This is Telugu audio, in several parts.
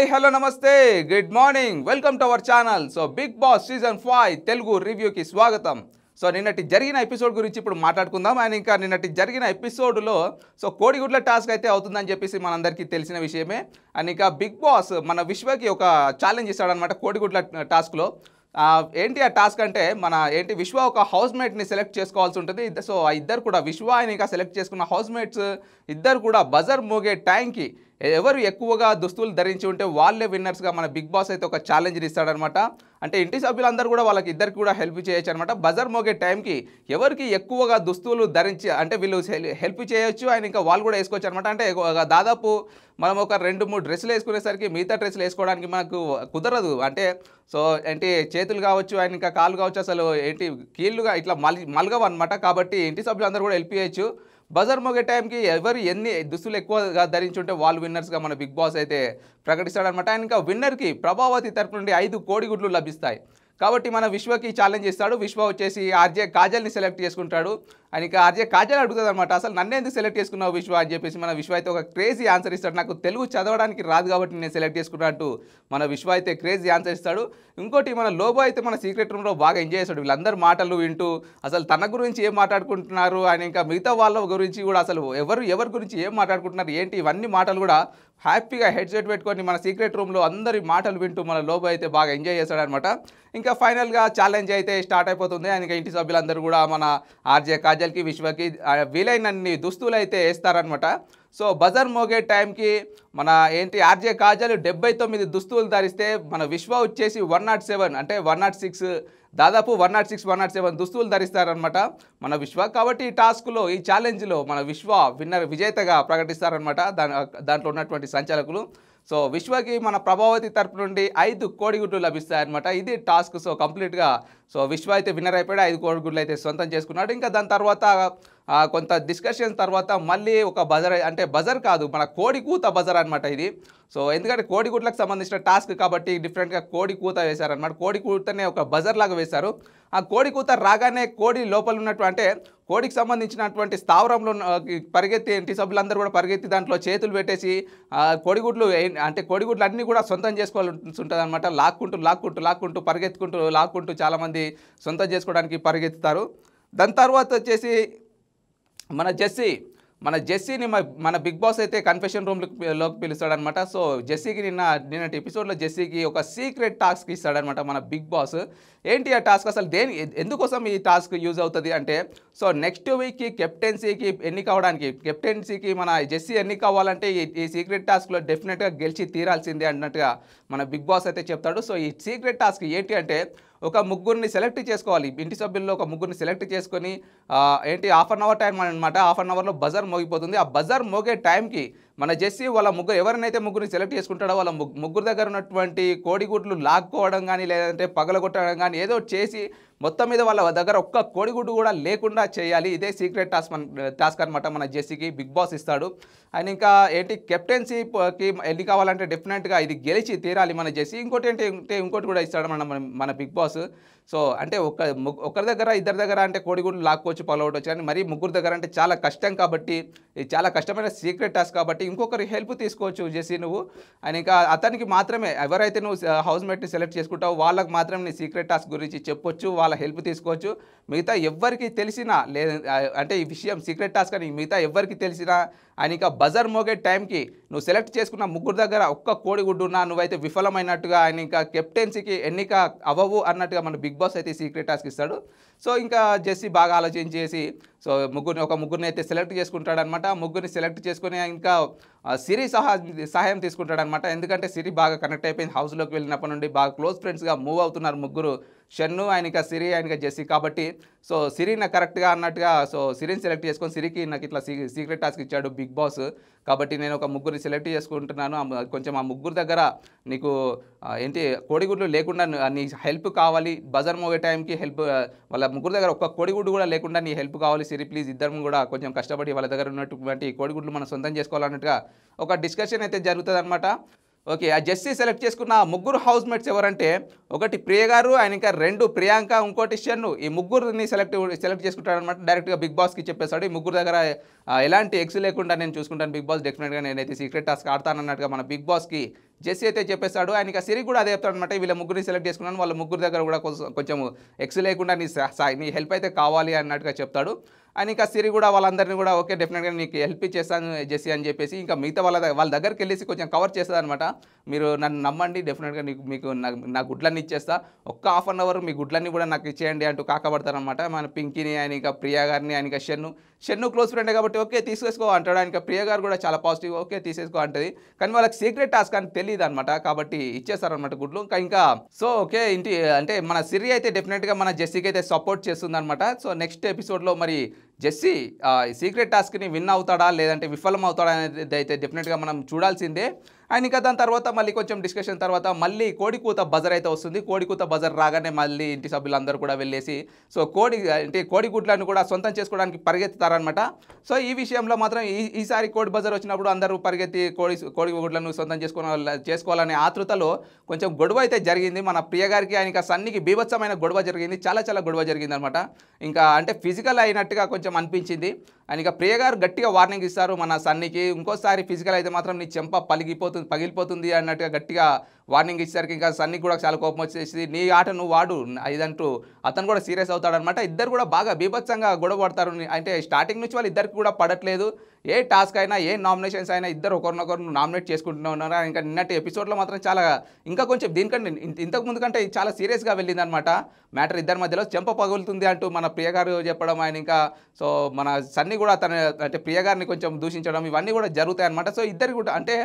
హాయ్ హలో నమస్తే good morning welcome to our channel so Bigg Boss season five Telugu రివ్యూకి స్వాగతం సో నిన్నటి జరిగిన ఎపిసోడ్ గురించి ఇప్పుడు మాట్లాడుకుందాం అండ్ ఇంకా నిన్నటి జరిగిన ఎపిసోడ్లో సో కోడిగుడ్ల టాస్క్ అయితే అవుతుందని చెప్పేసి మనందరికీ తెలిసిన విషయమే అండ్ ఇంకా బిగ్ బాస్ మన విశ్వకి ఒక ఛాలెంజ్ ఇస్తాడనమాట కోడిగుడ్ల టాస్క్లో ఏంటి ఆ టాస్క్ అంటే మన ఏంటి విశ్వ ఒక హౌస్ మేట్ని సెలెక్ట్ చేసుకోవాల్సి ఉంటుంది సో ఇద్దరు కూడా విశ్వ ఆయన ఇంకా సెలెక్ట్ చేసుకున్న హౌస్ మేట్స్ ఇద్దరు కూడా బజర్ మోగే టైంకి ఎవరు ఎక్కువగా దుస్తులు ధరించి ఉంటే వాళ్ళే విన్నర్స్గా మన బిగ్ బాస్ అయితే ఒక ఛాలెంజ్ ఇస్తాడనమాట అంటే ఇంటి సభ్యులందరూ కూడా వాళ్ళకి ఇద్దరికి కూడా హెల్ప్ చేయొచ్చు అనమాట బజర్ మోగే టైంకి ఎవరికి ఎక్కువగా దుస్తులు ధరించి అంటే వీళ్ళు హెల్ప్ చేయొచ్చు ఆయన ఇంకా వాళ్ళు కూడా వేసుకోవచ్చు అనమాట అంటే దాదాపు మనం ఒక రెండు మూడు డ్రెస్సులు వేసుకునేసరికి మిగతా డ్రెస్సులు వేసుకోవడానికి మనకు కుదరదు అంటే సో ఏంటి చేతులు కావచ్చు ఆయన ఇంకా కాలు కావచ్చు అసలు ఏంటి కీళ్ళుగా ఇట్లా మల్ మలగవు అనమాట కాబట్టి ఇంటి సభ్యులందరూ కూడా హెల్ప్ చేయొచ్చు బజర్ మోగే టైంకి ఎవరు ఎన్ని దుస్తులు ఎక్కువగా ధరించుంటే వాళ్ళు విన్నర్స్గా మన బిగ్ బాస్ అయితే ప్రకటిస్తాడనమాట ఆయన ఇంకా విన్నర్కి ప్రభావతి తరపు నుండి ఐదు కోడిగుడ్లు లభిస్తాయి కాబట్టి మన విశ్వకి ఛాలెంజ్ ఇస్తాడు విశ్వ వచ్చేసి ఆర్జే కాజల్ని సెలెక్ట్ చేసుకుంటాడు అని ఇక ఆర్జే కాజల్ అడుగుతుంది అనమాట అసలు నన్ను ఎందుకు సెలెక్ట్ చేసుకున్నావు విశ్వ అని చెప్పేసి మన విశ్వ అయితే ఒక క్రేజీ ఆన్సర్ ఇస్తాడు నాకు తెలుగు చదవడానికి రాదు కాబట్టి నేను సెలెక్ట్ చేసుకున్నట్టు మన విశ్వ అయితే క్రేజీ ఆన్సర్ ఇస్తాడు ఇంకోటి మన లోబో అయితే మన సీక్రెట్ రూమ్లో బాగా ఎంజాయ్ చేస్తాడు వీళ్ళందరూ మాటలు వింటూ అసలు తన గురించి ఏం మాట్లాడుకుంటున్నారు అని ఇంకా మిగతా వాళ్ళ గురించి కూడా అసలు ఎవరు ఎవరి గురించి ఏం మాట్లాడుకుంటున్నారు ఏంటి ఇవన్నీ మాటలు కూడా హ్యాపీగా హెడ్సెట్ పెట్టుకొని మన సీక్రెట్ రూమ్లో అందరి మాటలు వింటూ మన లోబు అయితే బాగా ఎంజాయ్ చేస్తాడనమాట ఇంకా ఫైనల్గా ఛాలెంజ్ అయితే స్టార్ట్ అయిపోతుంది ఆయన ఇంటి సభ్యులందరూ కూడా మన ఆర్జే కాజల్కి విశ్వకి వీలైనన్ని దుస్తులు అయితే వేస్తారనమాట సో బజర్ మోగే టైంకి మన ఏంటి ఆర్జే కాజల్ డెబ్బై తొమ్మిది దుస్తులు ధరిస్తే మన విశ్వ వచ్చేసి వన్ నాట్ సెవెన్ అంటే వన్ నాట్ సిక్స్ దాదాపు one naught six one naught seven దుస్తులు ధరిస్తారనమాట మన విశ్వ కాబట్టి ఈ టాస్క్లో ఈ ఛాలెంజ్లో మన విశ్వ విన్నర్ విజేతగా ప్రకటిస్తారనమాట దాని దాంట్లో ఉన్నటువంటి సంచాలకులు సో విశ్వకి మన ప్రభావతి తరపు నుండి ఐదు కోడిగుడ్లు లభిస్తాయి అనమాట ఇది టాస్క్ సో కంప్లీట్గా సో విశ్వ అయితే విన్నర్ అయిపోయాడు ఐదు కోడిగుడ్లు అయితే సొంతం చేసుకున్నాడు ఇంకా దాని తర్వాత కొంత డిస్కషన్ తర్వాత మళ్ళీ ఒక బజర్ అంటే బజర్ కాదు మన కోడి కూత బజర్ అనమాట ఇది సో ఎందుకంటే కోడిగుడ్లకు సంబంధించిన టాస్క్ కాబట్టి డిఫరెంట్గా కోడి కూత వేశారనమాట కోడి కూతనే ఒక బజర్ లాగా వేశారు ఆ కోడి కూత రాగానే కోడి లోపల ఉన్నట్టు అంటే కోడికి సంబంధించినటువంటి స్థావరంలో పరిగెత్తి ఇంటి సభ్యులందరూ కూడా పరిగెత్తి దాంట్లో చేతులు పెట్టేసి కోడిగుడ్లు అంటే కోడిగుడ్లు అన్నీ కూడా సొంతం చేసుకోవాల్సి ఉంటుంది అనమాట లాక్కుంటూ లాక్కుంటూ లాక్కుంటూ పరిగెత్తుకుంటూ లాక్కుంటూ చాలామంది సొంతం చేసుకోవడానికి పరిగెత్తుతారు దాని తర్వాత వచ్చేసి మన జెస్సీ మన జెస్సీని మన బిగ్ బాస్ అయితే కన్ఫెషన్ రూమ్లోకి పిలుస్తాడనమాట సో జెస్సీకి నిన్న నిన్నటి ఎపిసోడ్లో జెస్సీకి ఒక సీక్రెట్ టాస్క్ ఇస్తాడనమాట మన బిగ్ బాస్ ఏంటి ఆ టాస్క్ అసలు దేని ఎందుకోసం ఈ టాస్క్ యూజ్ అవుతుంది అంటే సో నెక్స్ట్ వీక్కి కెప్టెన్సీకి ఎన్నిక అవ్వడానికి కెప్టెన్సీకి మన జెస్సీ ఎన్నిక అవ్వాలంటే ఈ సీక్రెట్ టాస్క్లో డెఫినెట్గా గెలిచి తీరాల్సిందే అన్నట్టుగా మన బిగ్ బాస్ అయితే చెప్తాడు సో ఈ సీక్రెట్ టాస్క్ ఏంటి అంటే ఒక ముగ్గురిని సెలెక్ట్ చేసుకోవాలి ఇంటి సభ్యుల్లో ఒక ముగ్గురిని సెలెక్ట్ చేసుకొని ఏంటి హాఫ్ అన్ అవర్ టైం అనమాట హాఫ్ అన్ అవర్లో బజార్ మోగిపోతుంది ఆ బజార్ మోగే టైంకి మన జెస్సీ వాళ్ళ ముగ్గురు ఎవరినైతే ముగ్గురిని సెలెక్ట్ చేసుకుంటాడో వాళ్ళ ముగ్గురు దగ్గర ఉన్నటువంటి కోడిగుడ్లు లాక్కోవడం కానీ లేదంటే పగలగొట్టడం కానీ ఏదో చేసి మొత్తం మీద వాళ్ళ దగ్గర ఒక్క కోడిగుడ్డు కూడా లేకుండా చేయాలి ఇదే సీక్రెట్ టాస్క్ మన టాస్క్ అనమాట మన జెస్సీకి బిగ్ బాస్ ఇస్తాడు అండ్ ఇంకా ఏంటి కెప్టెన్సీకి ఎన్ని కావాలంటే డెఫినెట్గా ఇది గెలిచి తీరాలి మన జెస్సీ ఇంకోటి ఏంటి ఇంకోటి కూడా ఇస్తాడు మన మన బిగ్ బాస్ సో అంటే ఒక ఒకరి దగ్గర ఇద్దరి దగ్గర అంటే కోడిగుడ్లు లాక్కోవచ్చు పలవటవచ్చు కానీ మరీ ముగ్గురు దగ్గర అంటే చాలా కష్టం కాబట్టి ఇది చాలా కష్టమైన సీక్రెట్ టాస్క్ కాబట్టి ఇంకొకరి హెల్ప్ తీసుకోవచ్చు చేసి నువ్వు అండ్ ఇంకా అతనికి మాత్రమే ఎవరైతే నువ్వు హౌస్ మేట్ని సెలెక్ట్ చేసుకుంటావు వాళ్ళకి మాత్రమే నీ సీక్రెట్ టాస్క్ గురించి చెప్పొచ్చు వాళ్ళ హెల్ప్ తీసుకోవచ్చు మిగతా ఎవ్వరికి తెలిసినా లే అంటే ఈ విషయం సీక్రెట్ టాస్క్ అని మిగతా ఎవరికి తెలిసినా అండ్ ఇంకా బజర్ మోగే టైంకి నువ్వు సెలెక్ట్ చేసుకున్న ముగ్గురు దగ్గర ఒక్క ఉన్నా నువ్వైతే విఫలమైనట్టుగా ఆయన ఇంకా కెప్టెన్సీకి ఎన్నిక అవ్వవు అన్నట్టుగా మన బిగ్ బాస్ అయితే సీక్రెట్ టాస్క్ ఇస్తాడు సో ఇంకా జెస్సీ బాగా ఆలోచించేసి సో ముగ్గురిని ఒక ముగ్గురిని అయితే సెలెక్ట్ చేసుకుంటాడనమాట ముగ్గురిని సెలెక్ట్ చేసుకుని ఇంకా సిరి సహా సహాయం తీసుకుంటాడనమాట ఎందుకంటే సిరి బాగా కనెక్ట్ అయిపోయింది హౌస్లోకి వెళ్ళినప్పటి నుండి బాగా క్లోజ్ ఫ్రెండ్స్గా మూవ్ అవుతున్నారు ముగ్గురు షన్ను ఆయనక సిరి ఆయనక జెస్సీ కాబట్టి సో సిరి నాకు కరెక్ట్గా అన్నట్టుగా సో సిరిని సెలెక్ట్ చేసుకొని సిరికి నాకు ఇట్లా సీక్రెట్ టాస్క్ ఇచ్చాడు బిగ్ బాస్ కాబట్టి నేను ఒక ముగ్గురిని సెలెక్ట్ చేసుకుంటున్నాను కొంచెం ఆ ముగ్గురు దగ్గర నీకు ఏంటి కోడిగుడ్లు లేకుండా నీ హెల్ప్ కావాలి బజర్ మోగే టైంకి హెల్ప్ వాళ్ళ ముగ్గురు దగ్గర ఒక్క కోడిగుడ్డు కూడా లేకుండా నీ హెల్ప్ కావాలి సిరి ప్లీజ్ ఇద్దరం కూడా కొంచెం కష్టపడి వాళ్ళ దగ్గర ఉన్నటువంటి కోడిగుడ్లు మనం సొంతం చేసుకోవాలన్నట్టుగా ఒక డిస్కషన్ అయితే జరుగుతుంది అనమాట ఓకే ఆ జస్టిస్ సెలెక్ట్ చేసుకున్న ముగ్గురు హౌస్ మేట్స్ ఎవరంటే ఒకటి ప్రియ గారు ఆయన ఇంకా రెండు ప్రియాంక ఇంకోటి షన్ను ఈ ముగ్గురిని సెలెక్ట్ సెలెక్ట్ చేసుకుంటాడనమాట డైరెక్ట్గా బిగ్ బాస్కి చెప్పేస్తాడు ఈ ముగ్గురు దగ్గర ఎలాంటి ఎగ్స్ లేకుండా నేను చూసుకుంటాను బిగ్ బాస్ డెఫినెట్గా నేనైతే సీక్రెట్ టాస్క్ ఆడతానన్నట్టుగా మన బిగ్ బాస్కి జెస్సీ అయితే చెప్పేస్తాడు ఆయనకి ఆ సిరి కూడా అదే చెప్తాడు అనమాట వీళ్ళ ముగ్గురిని సెలెక్ట్ చేసుకున్నాను వాళ్ళ ముగ్గురు దగ్గర కూడా కొంచెం ఎక్స్ లేకుండా నీ సాయి నీ హెల్ప్ అయితే కావాలి అన్నట్టుగా చెప్తాడు అని ఇంకా సిరి కూడా వాళ్ళందరినీ కూడా ఓకే డెఫినెట్గా నీకు హెల్ప్ చేస్తాను జెస్సీ అని చెప్పేసి ఇంకా మిగతా వాళ్ళ వాళ్ళ దగ్గరికి వెళ్ళేసి కొంచెం కవర్ చేస్తుందనమాట మీరు నన్ను నమ్మండి డెఫినెట్గా నీకు మీకు నా గుడ్లన్నీ ఇచ్చేస్తా ఒక్క హాఫ్ అన్ అవర్ మీ గుడ్లన్నీ కూడా నాకు ఇచ్చేయండి అంటూ అనమాట మన పింకీని ఆయన ఇంకా ప్రియా గారిని ఆయన ఇంకా షెన్ను షెన్ను క్లోజ్ ఫ్రెండే కాబట్టి ఓకే తీసేసుకో అంటాడు ఆయన ప్రియా గారు కూడా చాలా పాజిటివ్ ఓకే తీసేసుకో అంటది కానీ వాళ్ళకి సీక్రెట్ టాస్క్ అని తెలియదు తెలియదు అనమాట కాబట్టి ఇచ్చేసారనమాట గుడ్లు ఇంకా ఇంకా సో ఓకే ఇంటి అంటే మన సిరి అయితే డెఫినెట్గా మన జెస్సీకి అయితే సపోర్ట్ అనమాట సో నెక్స్ట్ ఎపిసోడ్లో మరి జెస్సీ సీక్రెట్ టాస్క్ని విన్ అవుతాడా లేదంటే విఫలం అవుతాడా అనేది అయితే డెఫినెట్గా మనం చూడాల్సిందే అండ్ ఇంకా దాని తర్వాత మళ్ళీ కొంచెం డిస్కషన్ తర్వాత మళ్ళీ కోడికూత బజర్ అయితే వస్తుంది కోడికూత బజర్ రాగానే మళ్ళీ ఇంటి సభ్యులందరూ కూడా వెళ్ళేసి సో కోడి అంటే కోడిగుడ్లను కూడా సొంతం చేసుకోవడానికి పరిగెత్తుతారనమాట సో ఈ విషయంలో మాత్రం ఈ ఈసారి కోడి బజార్ వచ్చినప్పుడు అందరూ పరిగెత్తి కోడి కోడి గుడ్లను సొంతం చేసుకోవాలి చేసుకోవాలనే ఆతృతలో కొంచెం గొడవ అయితే జరిగింది మన ప్రియగారికి ఆయన సన్నికి బీభత్సమైన గొడవ జరిగింది చాలా చాలా గొడవ జరిగింది అనమాట ఇంకా అంటే ఫిజికల్ అయినట్టుగా కొంచెం అనిపించింది అండ్ ఇక ప్రియ గారు గట్టిగా వార్నింగ్ ఇస్తారు మన సన్నికి ఇంకోసారి ఫిజికల్ అయితే మాత్రం నీ చెంప పలిగిపోతుంది పగిలిపోతుంది అన్నట్టుగా గట్టిగా వార్నింగ్ ఇచ్చేసరికి ఇంకా సన్ని కూడా చాలా కోపం వచ్చేసి నీ ఆట నువ్వు వాడు ఇదంటూ అతను కూడా సీరియస్ అవుతాడనమాట ఇద్దరు కూడా బాగా బీభత్సంగా గొడవ పడతారు అంటే స్టార్టింగ్ నుంచి వాళ్ళు ఇద్దరికి కూడా పడట్లేదు ఏ టాస్క్ అయినా ఏ నామినేషన్స్ అయినా ఇద్దరు ఒకరినొకరు నామినేట్ చేసుకుంటూనే ఉన్నారు ఇంకా నిన్నటి ఎపిసోడ్లో మాత్రం చాలా ఇంకా కొంచెం దీనికంటే ఇంతకు ముందు కంటే చాలా సీరియస్గా వెళ్ళిందనమాట మ్యాటర్ ఇద్దరి మధ్యలో చెంప పగులుతుంది అంటూ మన ప్రియగారు చెప్పడం ఆయన ఇంకా సో మన సన్ని కూడా తన అంటే ప్రియగారిని కొంచెం దూషించడం ఇవన్నీ కూడా జరుగుతాయి అనమాట సో ఇద్దరు కూడా అంటే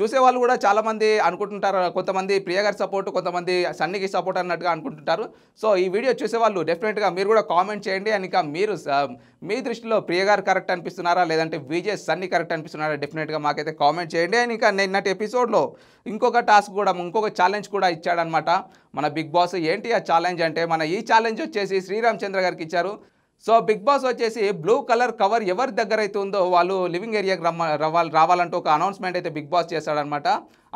చూసేవాళ్ళు కూడా చాలామంది అనుకుంటుంటారు కొంతమంది ప్రియగారి సపోర్ట్ కొంతమంది సన్నీకి సపోర్ట్ అన్నట్టుగా అనుకుంటుంటారు సో ఈ వీడియో వాళ్ళు డెఫినెట్గా మీరు కూడా కామెంట్ చేయండి అని మీరు మీ దృష్టిలో ప్రియగారు కరెక్ట్ అనిపిస్తున్నారా లేదంటే విజయ్ సన్నీ కరెక్ట్ అనిపిస్తున్నారా డెఫినెట్గా మాకైతే కామెంట్ చేయండి అని ఇంకా నిన్నటి ఎపిసోడ్లో ఇంకొక టాస్క్ కూడా ఇంకొక ఛాలెంజ్ కూడా ఇచ్చాడనమాట మన బిగ్ బాస్ ఏంటి ఆ ఛాలెంజ్ అంటే మన ఈ ఛాలెంజ్ వచ్చేసి చంద్ర గారికి ఇచ్చారు సో బిగ్ బాస్ వచ్చేసి బ్లూ కలర్ కవర్ ఎవరి దగ్గర అయితే ఉందో వాళ్ళు లివింగ్ ఏరియాకి రమ్మ రావాలి రావాలంటూ ఒక అనౌన్స్మెంట్ అయితే బిగ్ బాస్ చేశాడనమాట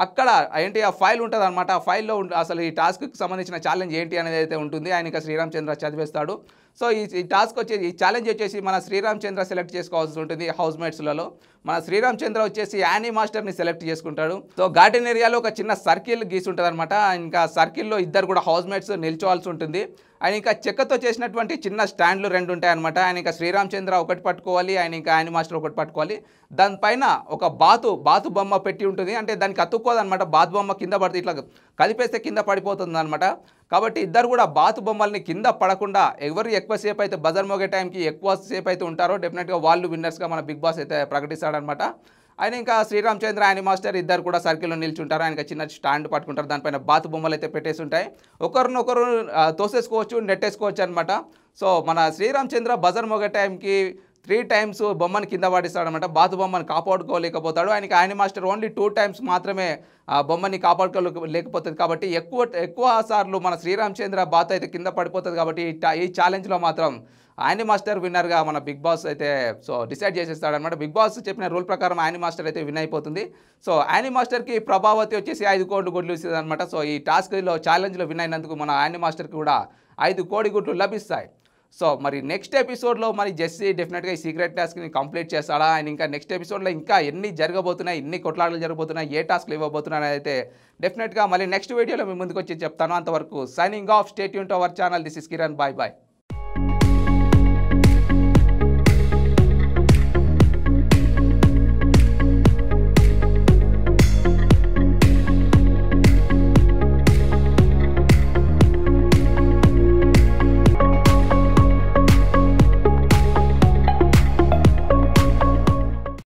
అక్కడ ఏంటి ఆ ఫైల్ ఉంటుంది అనమాట ఆ ఫైల్లో అసలు ఈ టాస్క్కి సంబంధించిన ఛాలెంజ్ ఏంటి అనేది అయితే ఉంటుంది ఆయన శ్రీరామ్ శ్రీరామచంద్ర చదివేస్తాడు సో ఈ టాస్క్ వచ్చేసి ఈ ఛాలెంజ్ వచ్చేసి మన శ్రీరామచంద్ర సెలెక్ట్ చేసుకోవాల్సి ఉంటుంది హౌస్ మేట్స్లలో మన శ్రీరామచంద్ర వచ్చేసి యానీ మాస్టర్ని సెలెక్ట్ చేసుకుంటాడు సో గార్డెన్ ఏరియాలో ఒక చిన్న సర్కిల్ గీసి ఉంటుంది అనమాట ఇంకా సర్కిల్లో ఇద్దరు కూడా హౌస్ మేట్స్ నిల్చోవాల్సి ఉంటుంది ఆయన ఇంకా చెక్కతో చేసినటువంటి చిన్న స్టాండ్లు రెండు ఉంటాయన్నమాట ఆయన ఇంకా శ్రీరామచంద్ర ఒకటి పట్టుకోవాలి ఆయన ఇంకా ఆయన మాస్టర్ ఒకటి పట్టుకోవాలి దానిపైన ఒక బాతు బాతు బొమ్మ పెట్టి ఉంటుంది అంటే దానికి అనమాట బాతు బొమ్మ కింద పడితే ఇట్లా కలిపేస్తే కింద పడిపోతుంది అనమాట కాబట్టి ఇద్దరు కూడా బాతు బొమ్మల్ని కింద పడకుండా ఎవరు ఎక్కువసేపు అయితే బజర్ మోగే టైంకి ఎక్కువసేపు అయితే ఉంటారో డెఫినెట్గా వాళ్ళు విన్నర్స్గా మన బిగ్ బాస్ అయితే ప్రకటిస్తాడనమాట ఆయన ఇంకా శ్రీరామచంద్ర ఆయన మాస్టర్ ఇద్దరు కూడా సర్కిల్లో నిల్చుంటారు ఆయనకి చిన్న స్టాండ్ పట్టుకుంటారు దానిపైన బాతు బొమ్మలు అయితే పెట్టేసి ఉంటాయి ఒకరినొకరు తోసేసుకోవచ్చు నెట్టేసుకోవచ్చు అనమాట సో మన శ్రీరామచంద్ర బజర్ మొగ టైంకి త్రీ టైమ్స్ బొమ్మను కింద పడిస్తాడనమాట బాతు బొమ్మను కాపాడుకోలేకపోతాడు ఆయనకి ఆయన మాస్టర్ ఓన్లీ టూ టైమ్స్ మాత్రమే ఆ బొమ్మని కాపాడుకోలేకపోతుంది కాబట్టి ఎక్కువ ఎక్కువ సార్లు మన శ్రీరామచంద్ర బాత అయితే కింద పడిపోతుంది కాబట్టి ఈ ఛాలెంజ్లో మాత్రం ఆయన మాస్టర్ విన్నర్గా మన బిగ్ బాస్ అయితే సో డిసైడ్ చేసేస్తాడనమాట బిగ్ బాస్ చెప్పిన రూల్ ప్రకారం ఆయన మాస్టర్ అయితే విన్ అయిపోతుంది సో ఆయన మాస్టర్కి ప్రభావతి వచ్చేసి ఐదు కోట్లు గుడ్లు ఇస్తుంది అనమాట సో ఈ టాస్క్లో ఛాలెంజ్లో విన్ అయినందుకు మన ఆయన మాస్టర్కి కూడా ఐదు కోడి గుడ్లు లభిస్తాయి సో మరి నెక్స్ట్ ఎపిసోడ్లో మరి జెస్సీ డెఫినెట్గా ఈ సీక్రెట్ టాస్క్ని కంప్లీట్ చేస్తాడా అండ్ ఇంకా నెక్స్ట్ ఎపిసోడ్లో ఇంకా ఎన్ని జరగబోతున్నాయి ఎన్ని కొట్లాటలు జరగబోతున్నాయి ఏ టాస్క్లు ఇవ్వబోతున్నాయి అయితే డెఫినెట్గా మళ్ళీ నెక్స్ట్ వీడియోలో మేము ముందుకు వచ్చి చెప్తాను అంతవరకు సైనింగ్ ఆఫ్ స్టేట్ యూన్ to our channel this is Kiran bye bye